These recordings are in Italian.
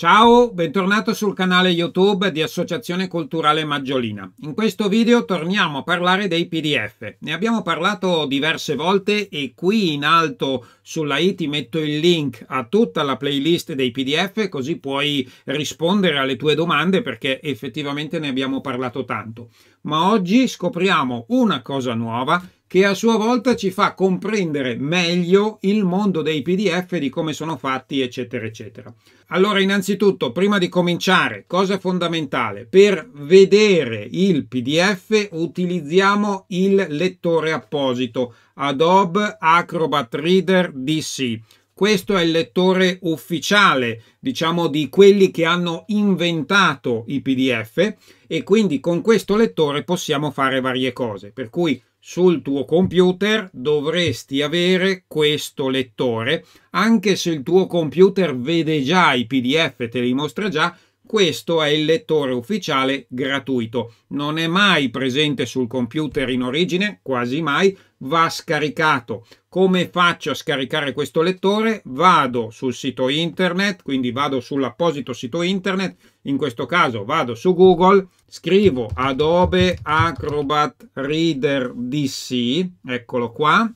Ciao, bentornato sul canale YouTube di Associazione Culturale Maggiolina. In questo video torniamo a parlare dei PDF. Ne abbiamo parlato diverse volte e qui in alto sulla i ti metto il link a tutta la playlist dei PDF così puoi rispondere alle tue domande perché effettivamente ne abbiamo parlato tanto. Ma oggi scopriamo una cosa nuova che a sua volta ci fa comprendere meglio il mondo dei PDF, di come sono fatti, eccetera, eccetera. Allora, innanzitutto, prima di cominciare, cosa fondamentale, per vedere il PDF utilizziamo il lettore apposito Adobe Acrobat Reader DC. Questo è il lettore ufficiale, diciamo, di quelli che hanno inventato i PDF e quindi con questo lettore possiamo fare varie cose. Per cui sul tuo computer dovresti avere questo lettore, anche se il tuo computer vede già i PDF, te li mostra già, questo è il lettore ufficiale gratuito. Non è mai presente sul computer in origine, quasi mai, va scaricato. Come faccio a scaricare questo lettore? Vado sul sito internet, quindi vado sull'apposito sito internet, in questo caso vado su Google, scrivo Adobe Acrobat Reader DC, eccolo qua,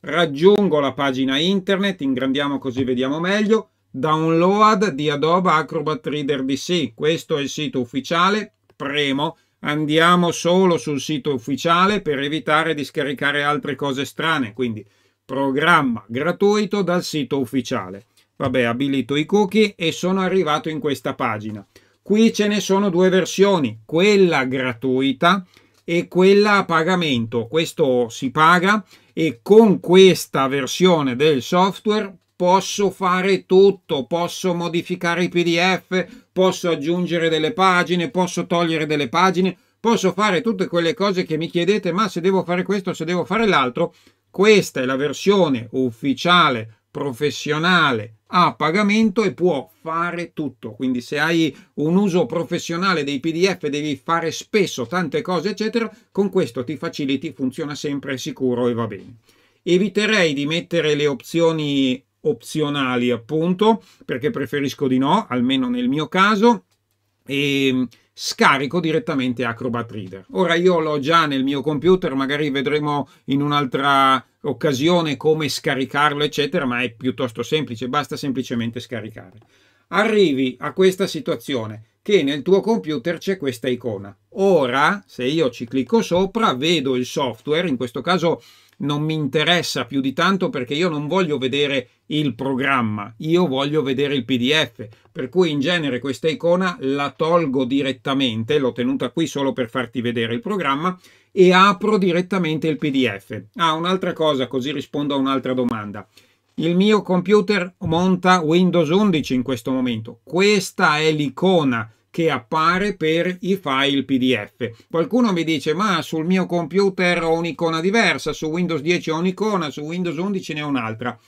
raggiungo la pagina internet, ingrandiamo così vediamo meglio, download di Adobe Acrobat Reader DC, questo è il sito ufficiale, premo, andiamo solo sul sito ufficiale per evitare di scaricare altre cose strane, quindi programma gratuito dal sito ufficiale. Vabbè, abilito i cookie e sono arrivato in questa pagina. Qui ce ne sono due versioni, quella gratuita e quella a pagamento. Questo si paga e con questa versione del software posso fare tutto, posso modificare i PDF, posso aggiungere delle pagine, posso togliere delle pagine, posso fare tutte quelle cose che mi chiedete, ma se devo fare questo, se devo fare l'altro, questa è la versione ufficiale professionale a pagamento e può fare tutto. Quindi se hai un uso professionale dei PDF devi fare spesso tante cose, eccetera, con questo ti faciliti, funziona sempre, è sicuro e va bene. Eviterei di mettere le opzioni opzionali, appunto, perché preferisco di no, almeno nel mio caso. E scarico direttamente Acrobat Reader. Ora io l'ho già nel mio computer, magari vedremo in un'altra occasione come scaricarlo, eccetera, ma è piuttosto semplice, basta semplicemente scaricare. Arrivi a questa situazione che nel tuo computer c'è questa icona. Ora, se io ci clicco sopra, vedo il software, in questo caso non mi interessa più di tanto perché io non voglio vedere il programma, io voglio vedere il PDF, per cui in genere questa icona la tolgo direttamente, l'ho tenuta qui solo per farti vedere il programma e apro direttamente il PDF. Ah, un'altra cosa, così rispondo a un'altra domanda. Il mio computer monta Windows 11 in questo momento. Questa è l'icona che appare per i file PDF. Qualcuno mi dice ma sul mio computer ho un'icona diversa, su Windows 10 ho un'icona, su Windows 11 ne ho un'altra.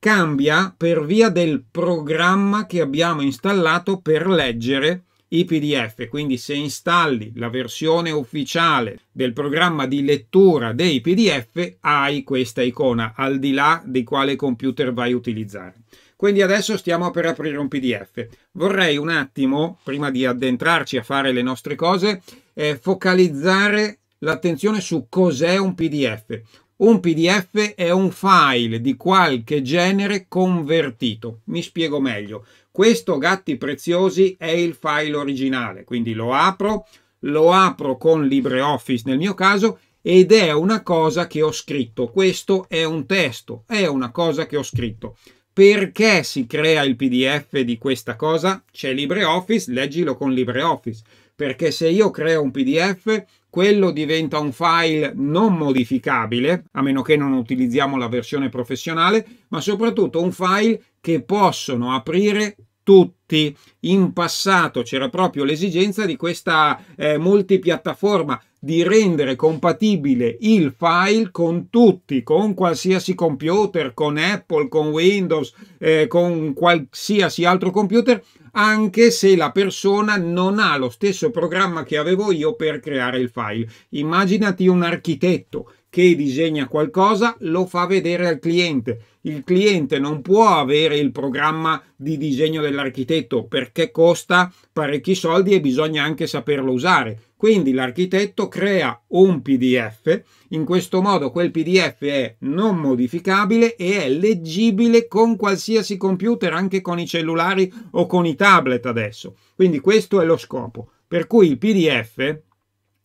Cambia per via del programma che abbiamo installato per leggere i PDF. Quindi se installi la versione ufficiale del programma di lettura dei PDF hai questa icona al di là di quale computer vai a utilizzare. Quindi adesso stiamo per aprire un PDF. Vorrei un attimo, prima di addentrarci a fare le nostre cose, eh, focalizzare l'attenzione su cos'è un PDF. Un PDF è un file di qualche genere convertito. Mi spiego meglio. Questo, gatti preziosi, è il file originale. Quindi lo apro, lo apro con LibreOffice nel mio caso ed è una cosa che ho scritto. Questo è un testo, è una cosa che ho scritto. Perché si crea il PDF di questa cosa? C'è LibreOffice, leggilo con LibreOffice. Perché se io creo un PDF, quello diventa un file non modificabile, a meno che non utilizziamo la versione professionale, ma soprattutto un file che possono aprire tutti. In passato c'era proprio l'esigenza di questa eh, multipiattaforma di rendere compatibile il file con tutti, con qualsiasi computer, con Apple, con Windows, eh, con qualsiasi altro computer, anche se la persona non ha lo stesso programma che avevo io per creare il file. Immaginati un architetto che disegna qualcosa lo fa vedere al cliente. Il cliente non può avere il programma di disegno dell'architetto perché costa parecchi soldi e bisogna anche saperlo usare. Quindi l'architetto crea un PDF, in questo modo quel PDF è non modificabile e è leggibile con qualsiasi computer, anche con i cellulari o con i tablet adesso. Quindi questo è lo scopo. Per cui il PDF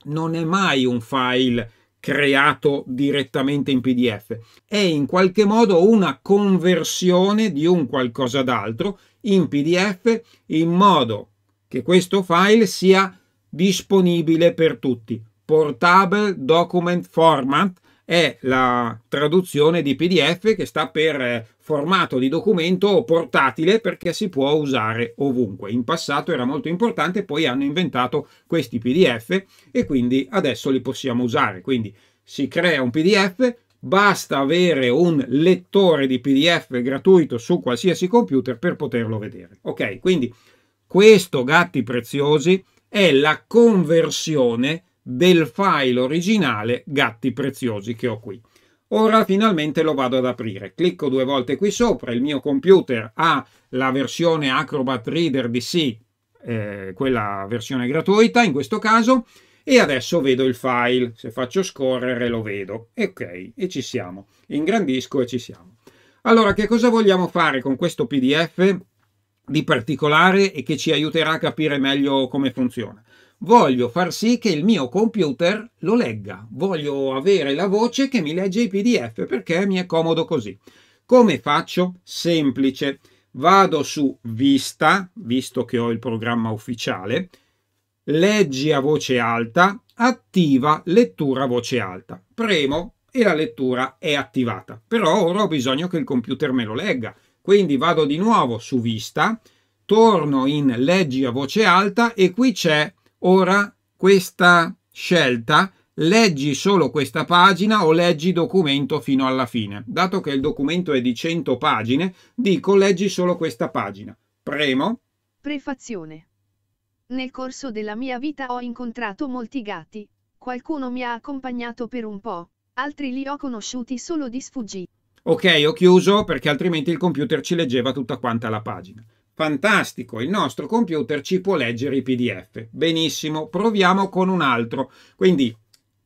non è mai un file creato direttamente in PDF, è in qualche modo una conversione di un qualcosa d'altro in PDF in modo che questo file sia disponibile per tutti. Portable Document Format è la traduzione di PDF che sta per eh, formato di documento portatile perché si può usare ovunque. In passato era molto importante, poi hanno inventato questi PDF e quindi adesso li possiamo usare. Quindi si crea un PDF, basta avere un lettore di PDF gratuito su qualsiasi computer per poterlo vedere. Ok, quindi questo, gatti preziosi, è la conversione del file originale gatti preziosi che ho qui. Ora finalmente lo vado ad aprire. Clicco due volte qui sopra, il mio computer ha la versione Acrobat Reader DC, eh, quella versione gratuita in questo caso, e adesso vedo il file. Se faccio scorrere lo vedo. Ok, e ci siamo. Ingrandisco e ci siamo. Allora, che cosa vogliamo fare con questo PDF di particolare e che ci aiuterà a capire meglio come funziona? voglio far sì che il mio computer lo legga, voglio avere la voce che mi legge i PDF perché mi è comodo così. Come faccio? Semplice. Vado su Vista, visto che ho il programma ufficiale, leggi a voce alta, attiva lettura a voce alta. Premo e la lettura è attivata. Però ora ho bisogno che il computer me lo legga. Quindi vado di nuovo su Vista, torno in leggi a voce alta e qui c'è Ora questa scelta leggi solo questa pagina o leggi documento fino alla fine. Dato che il documento è di 100 pagine, dico leggi solo questa pagina. Premo. Prefazione. Nel corso della mia vita ho incontrato molti gatti, qualcuno mi ha accompagnato per un po', altri li ho conosciuti solo di sfuggita. Ok, ho chiuso perché altrimenti il computer ci leggeva tutta quanta la pagina. Fantastico, il nostro computer ci può leggere i PDF. Benissimo, proviamo con un altro. Quindi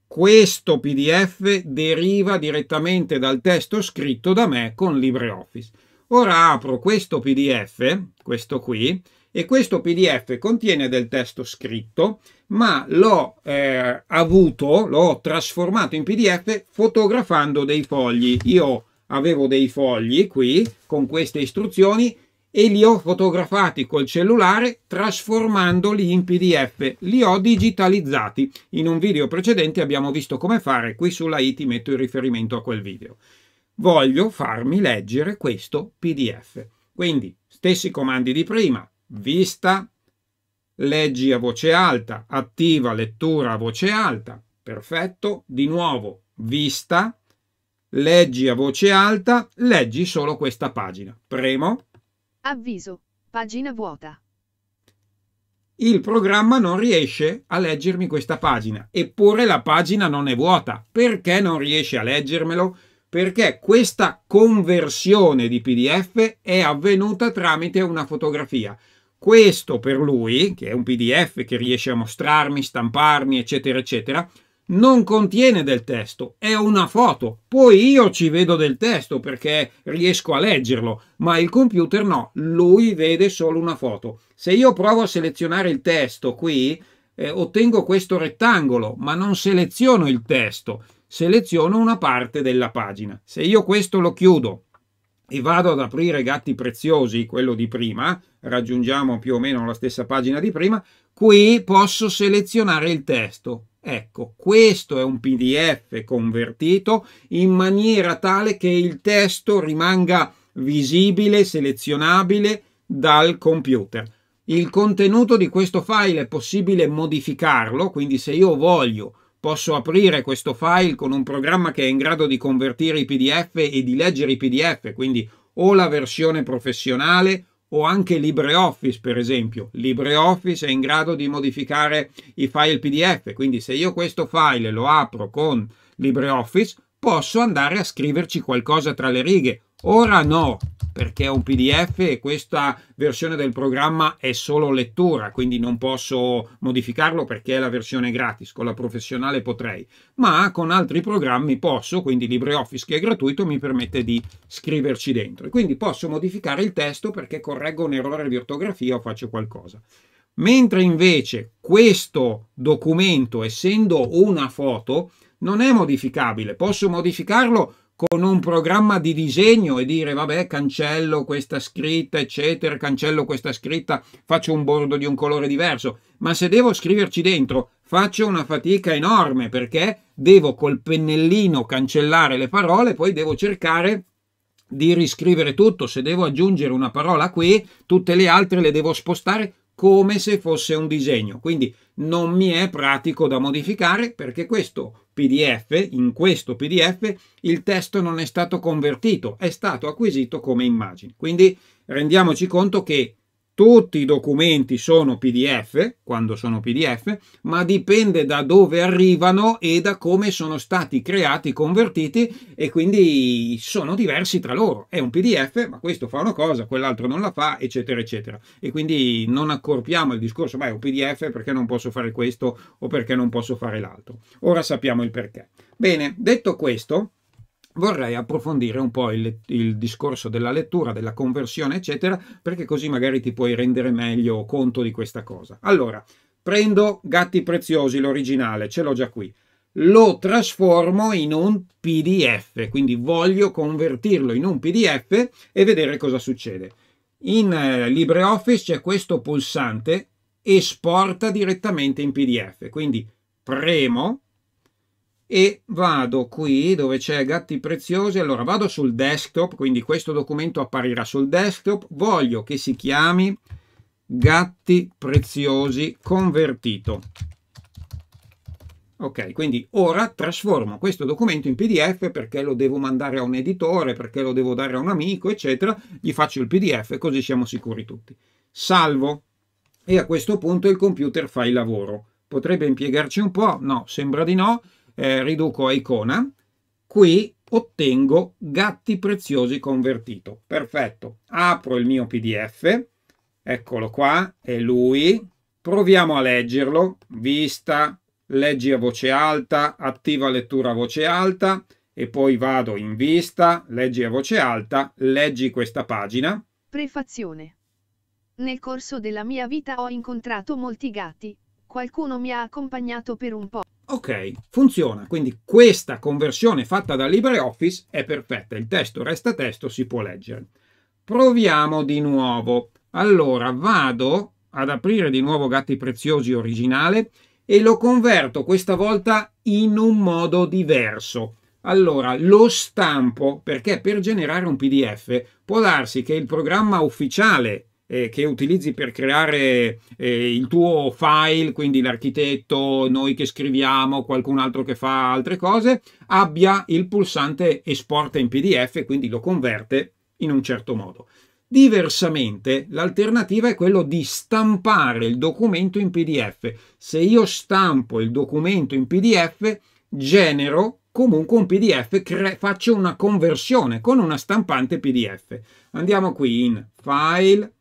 questo PDF deriva direttamente dal testo scritto da me con LibreOffice. Ora apro questo PDF, questo qui, e questo PDF contiene del testo scritto, ma l'ho eh, avuto, l'ho trasformato in PDF fotografando dei fogli. Io avevo dei fogli qui con queste istruzioni e li ho fotografati col cellulare trasformandoli in PDF, li ho digitalizzati. In un video precedente abbiamo visto come fare, qui sulla i ti metto il riferimento a quel video. Voglio farmi leggere questo PDF. Quindi stessi comandi di prima, vista, leggi a voce alta, attiva lettura a voce alta, perfetto, di nuovo vista, leggi a voce alta, leggi solo questa pagina. Premo Avviso, pagina vuota. Il programma non riesce a leggermi questa pagina, eppure la pagina non è vuota. Perché non riesce a leggermelo? Perché questa conversione di PDF è avvenuta tramite una fotografia. Questo per lui, che è un PDF che riesce a mostrarmi, stamparmi, eccetera, eccetera, non contiene del testo, è una foto. Poi io ci vedo del testo perché riesco a leggerlo, ma il computer no, lui vede solo una foto. Se io provo a selezionare il testo qui, eh, ottengo questo rettangolo, ma non seleziono il testo, seleziono una parte della pagina. Se io questo lo chiudo e vado ad aprire Gatti Preziosi, quello di prima, raggiungiamo più o meno la stessa pagina di prima, qui posso selezionare il testo Ecco, questo è un PDF convertito in maniera tale che il testo rimanga visibile, selezionabile dal computer. Il contenuto di questo file è possibile modificarlo, quindi se io voglio posso aprire questo file con un programma che è in grado di convertire i PDF e di leggere i PDF, quindi o la versione professionale o anche LibreOffice per esempio. LibreOffice è in grado di modificare i file PDF, quindi se io questo file lo apro con LibreOffice posso andare a scriverci qualcosa tra le righe Ora no, perché è un PDF e questa versione del programma è solo lettura, quindi non posso modificarlo perché è la versione gratis, con la professionale potrei, ma con altri programmi posso, quindi LibreOffice che è gratuito mi permette di scriverci dentro. Quindi posso modificare il testo perché correggo un errore di ortografia o faccio qualcosa. Mentre invece questo documento, essendo una foto, non è modificabile, posso modificarlo con un programma di disegno e dire vabbè cancello questa scritta eccetera, cancello questa scritta, faccio un bordo di un colore diverso, ma se devo scriverci dentro faccio una fatica enorme perché devo col pennellino cancellare le parole, poi devo cercare di riscrivere tutto, se devo aggiungere una parola qui, tutte le altre le devo spostare come se fosse un disegno, quindi non mi è pratico da modificare perché questo PDF, in questo PDF, il testo non è stato convertito, è stato acquisito come immagine. Quindi rendiamoci conto che tutti i documenti sono PDF, quando sono PDF, ma dipende da dove arrivano e da come sono stati creati, convertiti e quindi sono diversi tra loro. È un PDF, ma questo fa una cosa, quell'altro non la fa, eccetera, eccetera. E quindi non accorpiamo il discorso, ma è un PDF perché non posso fare questo o perché non posso fare l'altro. Ora sappiamo il perché. Bene, detto questo, vorrei approfondire un po' il, il, discorso della lettura, della conversione, eccetera, perché così magari ti puoi rendere meglio conto di questa cosa. Allora, prendo Gatti Preziosi, l'originale, ce l'ho già qui, lo trasformo in un PDF, quindi voglio convertirlo in un PDF e vedere cosa succede. In eh, LibreOffice c'è questo pulsante esporta direttamente in PDF, quindi premo e vado qui dove c'è gatti preziosi allora vado sul desktop quindi questo documento apparirà sul desktop voglio che si chiami gatti preziosi convertito ok quindi ora trasformo questo documento in pdf perché lo devo mandare a un editore perché lo devo dare a un amico eccetera gli faccio il pdf così siamo sicuri tutti salvo e a questo punto il computer fa il lavoro potrebbe impiegarci un po' no sembra di no eh, riduco a icona, qui ottengo gatti preziosi convertito. Perfetto, apro il mio PDF, eccolo qua, è lui, proviamo a leggerlo, vista, leggi a voce alta, attiva lettura a voce alta e poi vado in vista, leggi a voce alta, leggi questa pagina. Prefazione. Nel corso della mia vita ho incontrato molti gatti, qualcuno mi ha accompagnato per un po'. Ok, funziona, quindi questa conversione fatta da LibreOffice è perfetta, il testo resta testo, si può leggere. Proviamo di nuovo. Allora vado ad aprire di nuovo Gatti Preziosi originale e lo converto questa volta in un modo diverso. Allora lo stampo perché per generare un PDF può darsi che il programma ufficiale eh, che utilizzi per creare eh, il tuo file, quindi l'architetto, noi che scriviamo, qualcun altro che fa altre cose, abbia il pulsante esporta in PDF, e quindi lo converte in un certo modo. Diversamente, l'alternativa è quello di stampare il documento in PDF. Se io stampo il documento in PDF, genero comunque un PDF, faccio una conversione con una stampante PDF. Andiamo qui in File,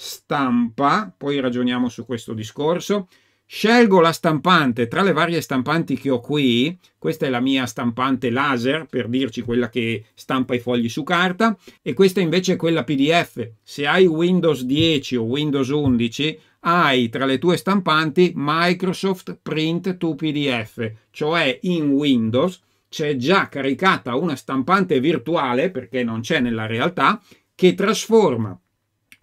stampa, poi ragioniamo su questo discorso, scelgo la stampante tra le varie stampanti che ho qui, questa è la mia stampante laser per dirci quella che stampa i fogli su carta e questa invece è quella PDF. Se hai Windows 10 o Windows 11 hai tra le tue stampanti Microsoft Print to PDF, cioè in Windows c'è già caricata una stampante virtuale perché non c'è nella realtà che trasforma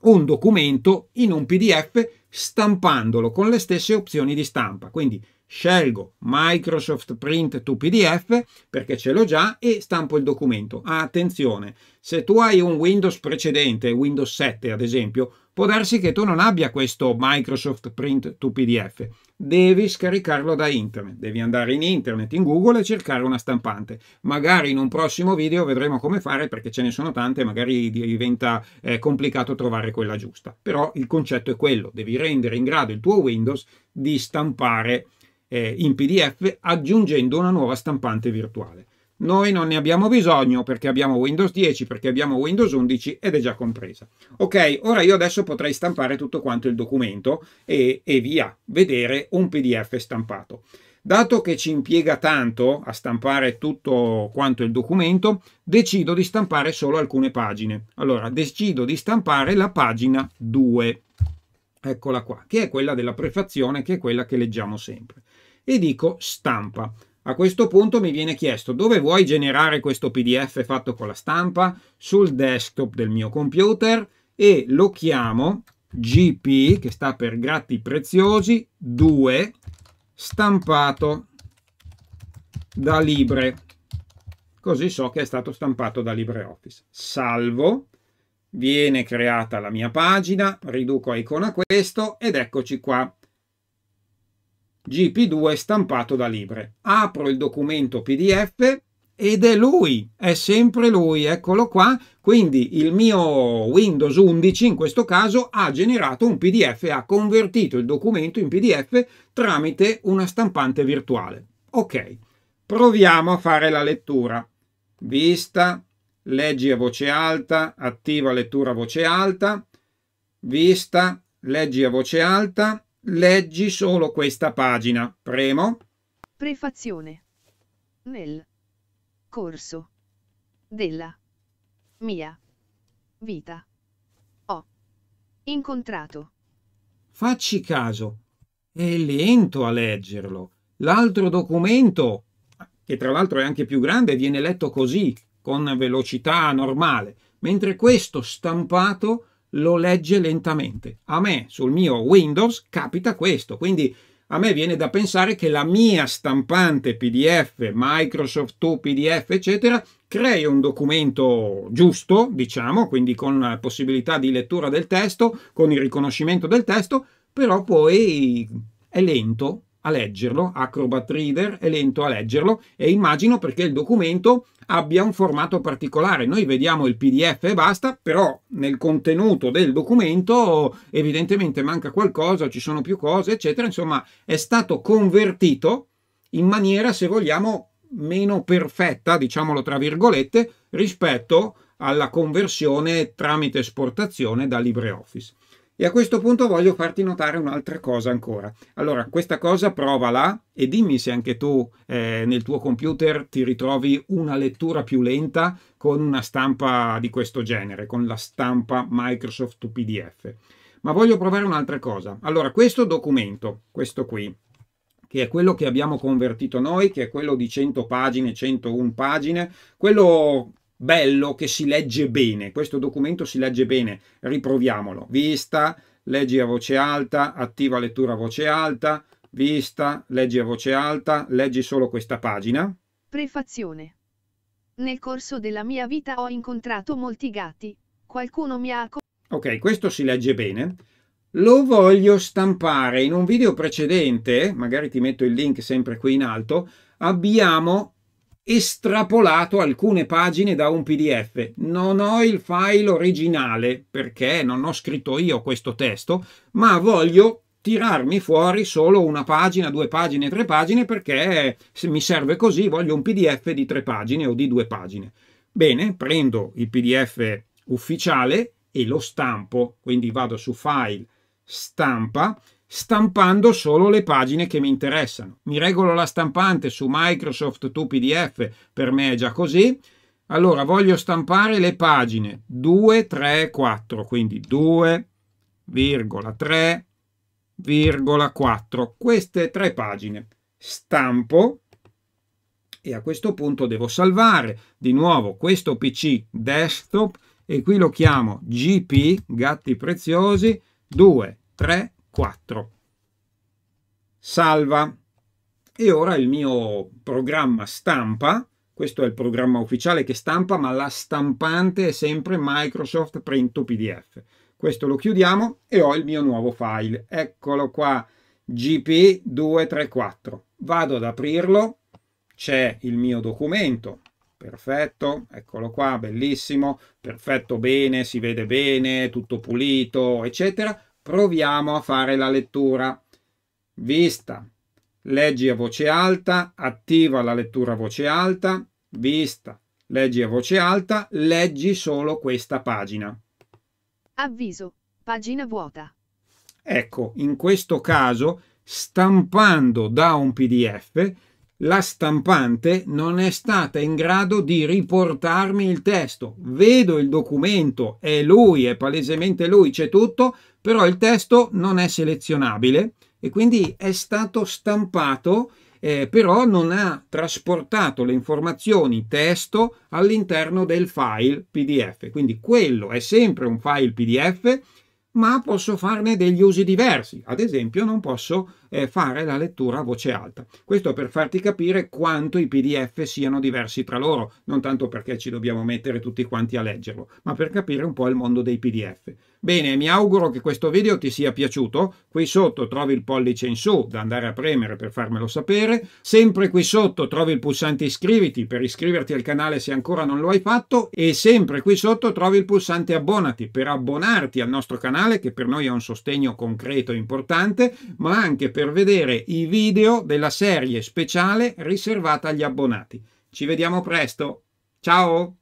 un documento in un PDF stampandolo con le stesse opzioni di stampa. Quindi scelgo Microsoft Print to PDF perché ce l'ho già e stampo il documento. Ah, attenzione, se tu hai un Windows precedente, Windows 7 ad esempio, può darsi che tu non abbia questo Microsoft Print to PDF devi scaricarlo da internet, devi andare in internet, in Google e cercare una stampante. Magari in un prossimo video vedremo come fare perché ce ne sono tante, magari diventa eh, complicato trovare quella giusta. Però il concetto è quello, devi rendere in grado il tuo Windows di stampare eh, in PDF aggiungendo una nuova stampante virtuale. Noi non ne abbiamo bisogno perché abbiamo Windows 10, perché abbiamo Windows 11 ed è già compresa. Ok, ora io adesso potrei stampare tutto quanto il documento e, e via, vedere un PDF stampato. Dato che ci impiega tanto a stampare tutto quanto il documento, decido di stampare solo alcune pagine. Allora, decido di stampare la pagina 2, eccola qua, che è quella della prefazione, che è quella che leggiamo sempre. E dico stampa. A questo punto mi viene chiesto dove vuoi generare questo PDF fatto con la stampa sul desktop del mio computer e lo chiamo GP, che sta per gratti preziosi, 2, stampato da Libre. Così so che è stato stampato da LibreOffice. Salvo, viene creata la mia pagina, riduco a icona questo ed eccoci qua. GP2 stampato da Libre. Apro il documento PDF ed è lui, è sempre lui, eccolo qua. Quindi il mio Windows 11 in questo caso ha generato un PDF, ha convertito il documento in PDF tramite una stampante virtuale. Ok, proviamo a fare la lettura. Vista, leggi a voce alta, attiva lettura a voce alta, vista, leggi a voce alta, Leggi solo questa pagina. Premo. Prefazione. Nel corso della mia vita ho incontrato. Facci caso. È lento a leggerlo. L'altro documento, che tra l'altro è anche più grande, viene letto così, con velocità normale, mentre questo stampato lo legge lentamente. A me sul mio Windows capita questo, quindi a me viene da pensare che la mia stampante PDF, Microsoft 2 PDF, eccetera, crei un documento giusto, diciamo, quindi con la possibilità di lettura del testo, con il riconoscimento del testo, però poi è lento, a leggerlo, Acrobat Reader è lento a leggerlo e immagino perché il documento abbia un formato particolare. Noi vediamo il PDF e basta, però nel contenuto del documento evidentemente manca qualcosa, ci sono più cose, eccetera. Insomma, è stato convertito in maniera, se vogliamo, meno perfetta, diciamolo tra virgolette, rispetto alla conversione tramite esportazione da LibreOffice. E a questo punto voglio farti notare un'altra cosa ancora. Allora, questa cosa provala e dimmi se anche tu eh, nel tuo computer ti ritrovi una lettura più lenta con una stampa di questo genere, con la stampa Microsoft PDF. Ma voglio provare un'altra cosa. Allora, questo documento, questo qui, che è quello che abbiamo convertito noi, che è quello di 100 pagine, 101 pagine, quello bello che si legge bene. Questo documento si legge bene, riproviamolo. Vista, leggi a voce alta, attiva lettura a voce alta, vista, leggi a voce alta, leggi solo questa pagina. Prefazione. Nel corso della mia vita ho incontrato molti gatti, qualcuno mi ha... Ok, questo si legge bene. Lo voglio stampare. In un video precedente, magari ti metto il link sempre qui in alto, abbiamo estrapolato alcune pagine da un PDF. Non ho il file originale perché non ho scritto io questo testo, ma voglio tirarmi fuori solo una pagina, due pagine, tre pagine perché se mi serve così voglio un PDF di tre pagine o di due pagine. Bene, prendo il PDF ufficiale e lo stampo, quindi vado su file, stampa stampando solo le pagine che mi interessano. Mi regolo la stampante su Microsoft 2 PDF, per me è già così. Allora voglio stampare le pagine 2, 3, 4, quindi 2, 3, 4, Queste tre pagine. Stampo e a questo punto devo salvare di nuovo questo PC desktop e qui lo chiamo GP, gatti preziosi, 2, 3, 4. 4. Salva. E ora il mio programma stampa, questo è il programma ufficiale che stampa, ma la stampante è sempre Microsoft Print PDF. Questo lo chiudiamo e ho il mio nuovo file. Eccolo qua, GP234. Vado ad aprirlo, c'è il mio documento, perfetto, eccolo qua, bellissimo, perfetto bene, si vede bene, tutto pulito, eccetera. Proviamo a fare la lettura. Vista. Leggi a voce alta, attiva la lettura a voce alta, vista. Leggi a voce alta, leggi solo questa pagina. Avviso. Pagina vuota. Ecco, in questo caso, stampando da un PDF, la stampante non è stata in grado di riportarmi il testo. Vedo il documento, è lui, è palesemente lui, c'è tutto, però il testo non è selezionabile e quindi è stato stampato, eh, però non ha trasportato le informazioni testo all'interno del file PDF. Quindi quello è sempre un file PDF ma posso farne degli usi diversi. Ad esempio, non posso eh, fare la lettura a voce alta. Questo per farti capire quanto i PDF siano diversi tra loro, non tanto perché ci dobbiamo mettere tutti quanti a leggerlo, ma per capire un po' il mondo dei PDF. Bene, mi auguro che questo video ti sia piaciuto. Qui sotto trovi il pollice in su da andare a premere per farmelo sapere. Sempre qui sotto trovi il pulsante iscriviti per iscriverti al canale se ancora non lo hai fatto e sempre qui sotto trovi il pulsante abbonati per abbonarti al nostro canale che per noi è un sostegno concreto e importante, ma anche per per vedere i video della serie speciale riservata agli abbonati. Ci vediamo presto. Ciao!